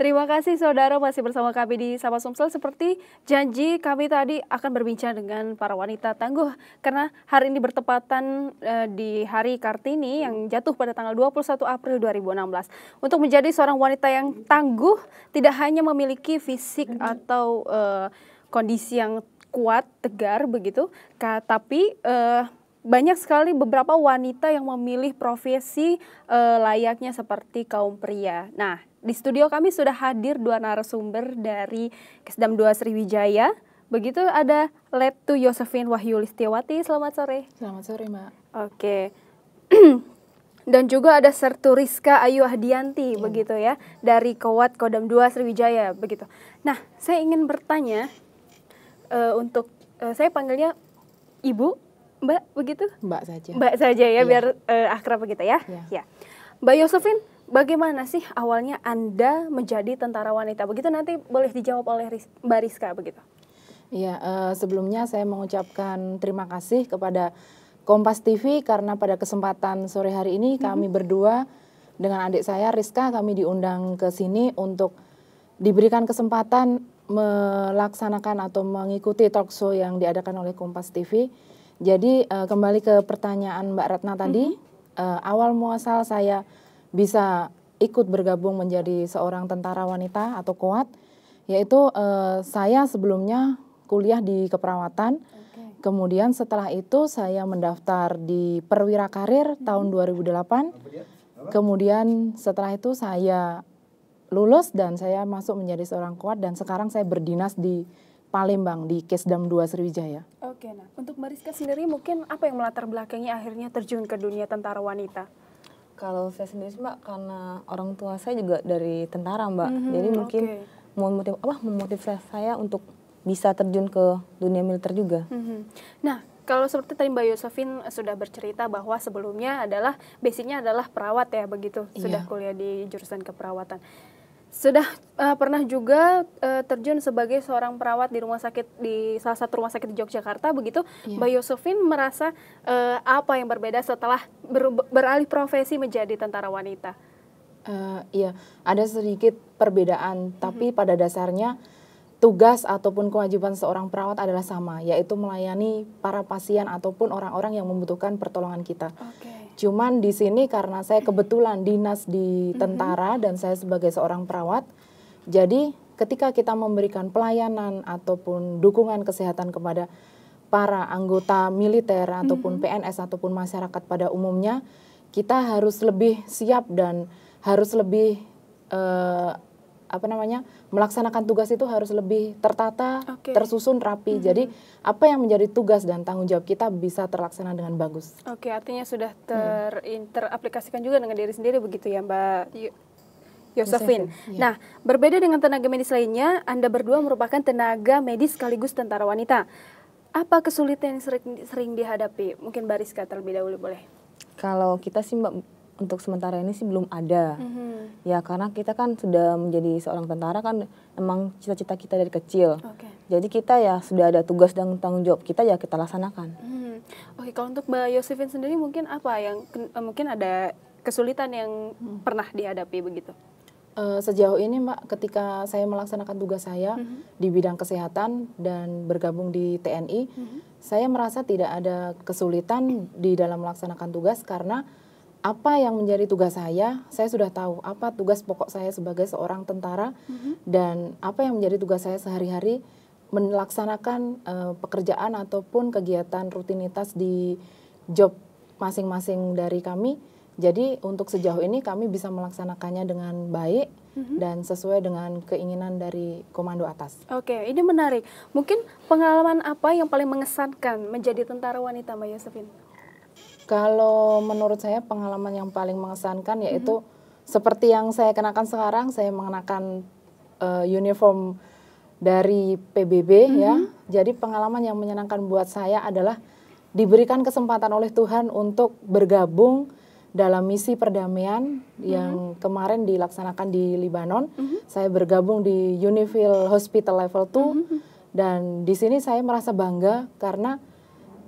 Terima kasih saudara masih bersama kami di Sapa Sumsel. Seperti janji kami tadi akan berbincang dengan para wanita tangguh karena hari ini bertepatan uh, di hari Kartini yang jatuh pada tanggal 21 April 2016. Untuk menjadi seorang wanita yang tangguh tidak hanya memiliki fisik atau uh, kondisi yang kuat, tegar begitu, tapi uh, banyak sekali beberapa wanita yang memilih profesi e, layaknya seperti kaum pria. Nah, di studio kami sudah hadir dua narasumber dari Kesdam 2 Sriwijaya. Begitu ada Letu Yosefin Wahyu Listiawati. Selamat sore. Selamat sore, Mbak. Oke. Dan juga ada Sertu Rizka Ayu Ahdianti, ya. begitu ya, dari Kowat Kodam 2 Sriwijaya, begitu. Nah, saya ingin bertanya uh, untuk uh, saya panggilnya Ibu, Mbak, begitu? Mbak saja. Mbak saja ya, ya. biar uh, akrab begitu ya. Ya. ya. Mbak Yosefin, bagaimana sih awalnya Anda menjadi tentara wanita? Begitu nanti boleh dijawab oleh Bariska, Mbak Rizka begitu. Iya, uh, sebelumnya saya mengucapkan terima kasih kepada Kompas TV karena pada kesempatan sore hari ini mm-hmm. kami berdua dengan adik saya Rizka kami diundang ke sini untuk diberikan kesempatan melaksanakan atau mengikuti talk show yang diadakan oleh Kompas TV. Jadi uh, kembali ke pertanyaan Mbak Ratna tadi, mm-hmm. uh, awal muasal saya bisa ikut bergabung menjadi seorang tentara wanita atau kuat yaitu uh, saya sebelumnya kuliah di keperawatan okay. kemudian setelah itu saya mendaftar di perwira karir hmm. tahun 2008 kemudian setelah itu saya lulus dan saya masuk menjadi seorang kuat dan sekarang saya berdinas di Palembang di Kesdam 2 Sriwijaya. Oke, nah untuk Mariska sendiri mungkin apa yang melatar belakangnya akhirnya terjun ke dunia tentara wanita? Kalau saya sendiri Mbak karena orang tua saya juga dari tentara Mbak. Mm -hmm, Jadi mungkin okay. motiv apa memotiv saya untuk bisa terjun ke dunia militer juga. Mm -hmm. Nah, kalau seperti tadi Mbak Yosefin eh, sudah bercerita bahwa sebelumnya adalah basicnya adalah perawat ya begitu iya. sudah kuliah di jurusan keperawatan. Sudah uh, pernah juga uh, terjun sebagai seorang perawat di rumah sakit di salah satu rumah sakit di Yogyakarta begitu. Yeah. Mbak Yosefin merasa uh, apa yang berbeda setelah ber beralih profesi menjadi tentara wanita? Uh, iya, ada sedikit perbedaan, mm-hmm. tapi pada dasarnya tugas ataupun kewajiban seorang perawat adalah sama, yaitu melayani para pasien ataupun orang-orang yang membutuhkan pertolongan kita. Okay. Cuman di sini karena saya kebetulan dinas di tentara mm-hmm. dan saya sebagai seorang perawat, jadi ketika kita memberikan pelayanan ataupun dukungan kesehatan kepada para anggota militer ataupun mm-hmm. PNS ataupun masyarakat pada umumnya, kita harus lebih siap dan harus lebih eh, apa namanya melaksanakan tugas itu harus lebih tertata, okay. tersusun rapi. hmm Jadi apa yang menjadi tugas dan tanggung jawab kita bisa terlaksana dengan bagus. Oke, okay, artinya sudah ter mm. teraplikasikan juga dengan diri sendiri begitu ya, Mbak Yosefin. Yosefin. Iya. Nah, berbeda dengan tenaga medis lainnya, Anda berdua merupakan tenaga medis sekaligus tentara wanita. Apa kesulitan yang sering, sering dihadapi? Mungkin Bariska terlebih dahulu boleh. Kalau kita sih Mbak untuk sementara ini sih belum ada. Mm-hmm. Ya karena kita kan sudah menjadi seorang tentara kan emang cita-cita kita dari kecil. Okay. Jadi kita ya sudah ada tugas dan tanggung jawab kita ya kita laksanakan. Mm-hmm. Oke, kalau untuk Mbak Yosefin sendiri mungkin apa yang eh, mungkin ada kesulitan yang mm-hmm. pernah dihadapi begitu? Eh, sejauh ini Mbak, ketika saya melaksanakan tugas saya mm-hmm. di bidang kesehatan dan bergabung di TNI, mm-hmm. saya merasa tidak ada kesulitan di dalam melaksanakan tugas karena apa yang menjadi tugas saya, saya sudah tahu apa tugas pokok saya sebagai seorang tentara mm-hmm. dan apa yang menjadi tugas saya sehari-hari melaksanakan uh, pekerjaan ataupun kegiatan rutinitas di job masing-masing dari kami. Jadi untuk sejauh ini kami bisa melaksanakannya dengan baik mm-hmm. dan sesuai dengan keinginan dari komando atas. Oke, ini menarik. Mungkin pengalaman apa yang paling mengesankan menjadi tentara wanita Mbak Yosefin? Kalau menurut saya pengalaman yang paling mengesankan yaitu mm -hmm. seperti yang saya kenakan sekarang, saya mengenakan uh, uniform dari PBB mm -hmm. ya. Mm-hmm. Jadi pengalaman yang menyenangkan buat saya adalah diberikan kesempatan oleh Tuhan untuk bergabung dalam misi perdamaian mm-hmm. yang kemarin dilaksanakan di Lebanon. Mm-hmm. Saya bergabung di Unifil Hospital Level 2 mm-hmm. dan di sini saya merasa bangga karena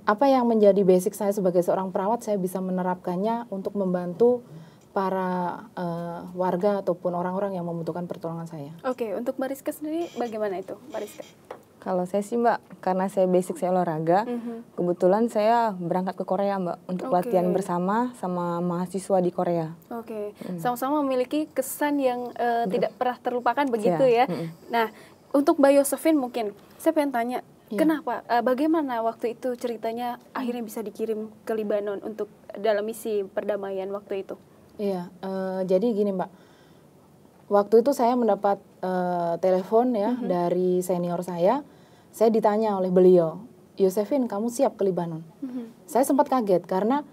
apa yang menjadi basic saya sebagai seorang perawat saya bisa menerapkannya untuk membantu para uh, warga ataupun orang-orang yang membutuhkan pertolongan saya. Oke, okay, untuk Mariska sendiri bagaimana itu, Mariska? Kalau saya sih Mbak, karena saya basic saya olahraga, mm -hmm. kebetulan saya berangkat ke Korea Mbak untuk okay. latihan bersama sama mahasiswa di Korea. Oke, okay. mm. sama-sama memiliki kesan yang uh, tidak pernah terlupakan begitu yeah. ya. Mm -hmm. Nah, untuk Mbak mungkin, saya pengen tanya, Ya. Kenapa? Eh, bagaimana waktu itu ceritanya akhirnya bisa dikirim ke Lebanon untuk dalam misi perdamaian waktu itu? Iya, uh, jadi gini Mbak, waktu itu saya mendapat uh, telepon ya mm-hmm. dari senior saya, saya ditanya oleh beliau, Yosefin kamu siap ke Lebanon? Mm-hmm. Saya sempat kaget karena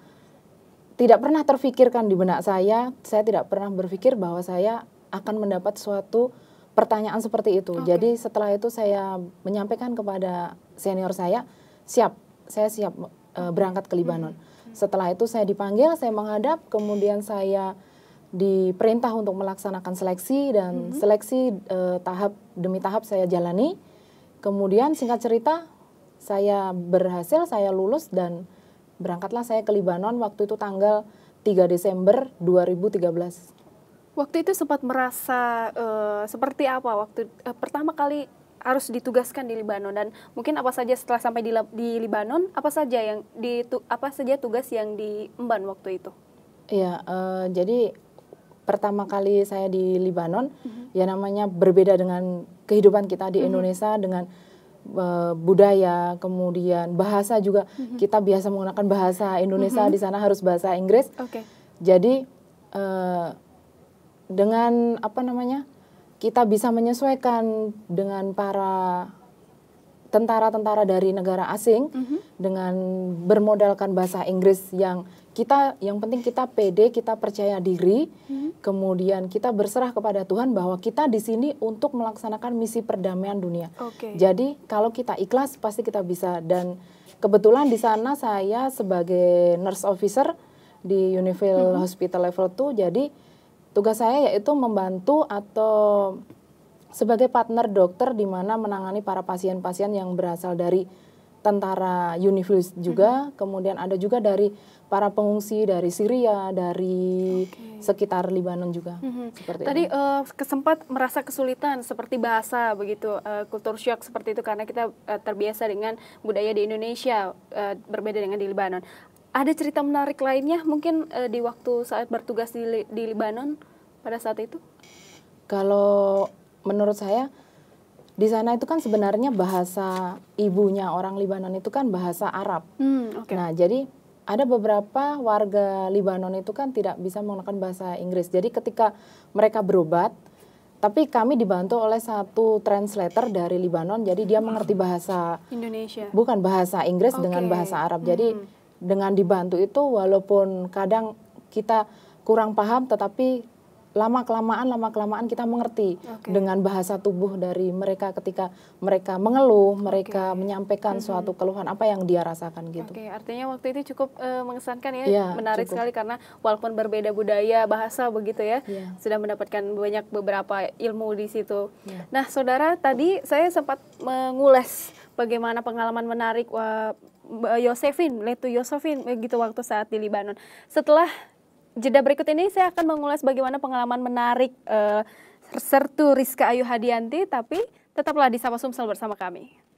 tidak pernah terfikirkan di benak saya, saya tidak pernah berpikir bahwa saya akan mendapat suatu pertanyaan seperti itu. Okay. Jadi setelah itu saya menyampaikan kepada senior saya, siap, saya siap e, berangkat ke Libanon. Hmm. Hmm. Setelah itu saya dipanggil, saya menghadap, kemudian saya diperintah untuk melaksanakan seleksi dan hmm. seleksi e, tahap demi tahap saya jalani. Kemudian singkat cerita saya berhasil, saya lulus dan berangkatlah saya ke Libanon waktu itu tanggal 3 Desember 2013. Waktu itu sempat merasa uh, seperti apa waktu uh, pertama kali harus ditugaskan di Lebanon dan mungkin apa saja setelah sampai di, di Libanon apa saja yang di apa saja tugas yang diemban waktu itu? Iya, uh, jadi pertama kali saya di Lebanon mm-hmm. ya namanya berbeda dengan kehidupan kita di mm-hmm. Indonesia dengan budaya kemudian bahasa juga mm-hmm. kita biasa menggunakan bahasa Indonesia mm-hmm. di sana harus bahasa Inggris. Okay. Jadi uh, dengan apa namanya kita bisa menyesuaikan dengan para tentara-tentara dari negara asing mm -hmm. dengan bermodalkan bahasa Inggris yang kita yang penting kita pede, kita percaya diri, mm -hmm. kemudian kita berserah kepada Tuhan bahwa kita di sini untuk melaksanakan misi perdamaian dunia. Okay. Jadi kalau kita ikhlas pasti kita bisa dan kebetulan di sana saya sebagai nurse officer di Unifil mm -hmm. Hospital Level 2 jadi Tugas saya yaitu membantu atau sebagai partner dokter di mana menangani para pasien-pasien yang berasal dari tentara UNIFIL juga, hmm. kemudian ada juga dari para pengungsi dari Syria, dari okay. sekitar Lebanon juga. Hmm. Seperti Tadi uh, eh, kesempat merasa kesulitan seperti bahasa begitu, uh, kultur shock seperti itu karena kita uh, terbiasa dengan budaya di Indonesia uh, berbeda dengan di Lebanon ada cerita menarik lainnya mungkin uh, di waktu saat bertugas di di Lebanon pada saat itu? Kalau menurut saya di sana itu kan sebenarnya bahasa ibunya orang Lebanon itu kan bahasa Arab. Hmm, okay. Nah jadi ada beberapa warga Lebanon itu kan tidak bisa menggunakan bahasa Inggris. Jadi ketika mereka berobat, tapi kami dibantu oleh satu translator dari Lebanon. Jadi dia mengerti bahasa Indonesia. Bukan bahasa Inggris okay. dengan bahasa Arab. Hmm. Jadi hmm dengan dibantu itu walaupun kadang kita kurang paham tetapi lama kelamaan lama kelamaan kita mengerti okay. dengan bahasa tubuh dari mereka ketika mereka mengeluh mereka okay. menyampaikan mm -hmm. suatu keluhan apa yang dia rasakan gitu. Oke okay. artinya waktu itu cukup uh, mengesankan ya, ya menarik cukup. sekali karena walaupun berbeda budaya bahasa begitu ya, ya. sudah mendapatkan banyak beberapa ilmu di situ. Ya. Nah saudara tadi saya sempat mengulas bagaimana pengalaman menarik Yosefin, Letu Yosefin eh, gitu waktu saat di Lebanon. Setelah jeda berikut ini saya akan mengulas bagaimana pengalaman menarik uh, sertu Rizka Ayu Hadianti tapi tetaplah di Sapa Sumsel bersama kami.